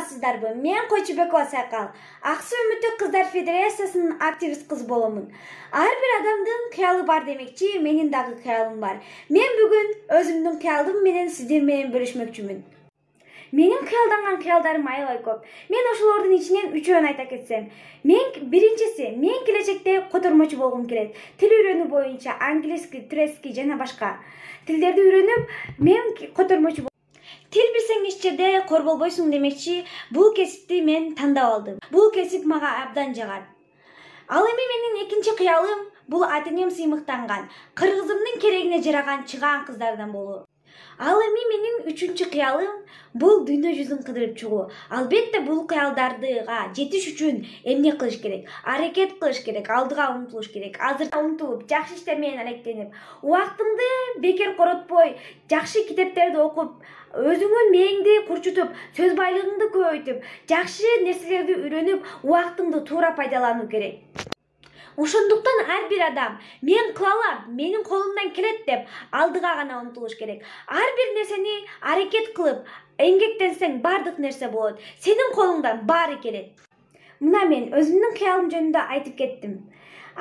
саламатсыздарбы мен койчубекова сайкал аксы үмүттүк қыздар федерациясының активист қыз боломун ар бир адамдын бар демекчи менің дағы қиялым бар мен бүгін өзүмдүн кыялым менен сиздер менен бөлүшмөкчүмүн менин кыялданган кыялдарым аябай көп мен ошолордун ичинен үчөөн айта кетсем мен биринчиси мен келечекте котормочу болгум келет тил үйрөнүү боюнча английский турецкий жана башка тилдерди үйрөнүп мен котормочу тил билсең эч жерде кор болбойсуң демекчи бул кесипти мен тандап алдым бул кесип мага абдан жагат ал эми менин экинчи кыялым бул ата энем сыймыктанган кыргызымдын керегине жараган чыгаан кыздардан болуу ал эми менин үчүнчү кыялым бул дүйнө жүзүн кыдырып чыгуу албетте бул кыялдарга жетиш үчүн эмне кылыш керек аракет кылыш керек алдыга умтулуш керек азыр умтулуп жакшы иштер менен алектенип убактыңды бекер коротпой жакшы китептерди окуп өзүңдүн мээңди курчутуп сөз байлыгыңды көбөйтүп жакшы нерселерди үйрөнүп убактыңды туура пайдалануу керек ошондуктан ар бир адам мен кыла алам менин колумдан келет деп алдыга гана умтулуш керек ар бир нерсени аракет кылып эмгектенсең баардык нерсе болот сенин колуңдан баары келет мына мен өзүмдүн кыялым жөнүндө айтып кеттим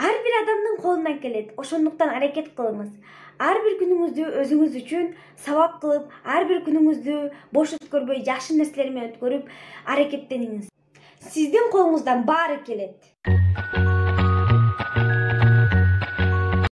ар бир адамдын колунан келет ошондуктан аракет кылыңыз ар бир күнүңүздү өзүңүз үчүн сабап кылып ар бир күнүңүздү бош өткөрбөй жакшы нерселер менен өткөрүп аракеттениңиз сиздин колуңуздан баары келет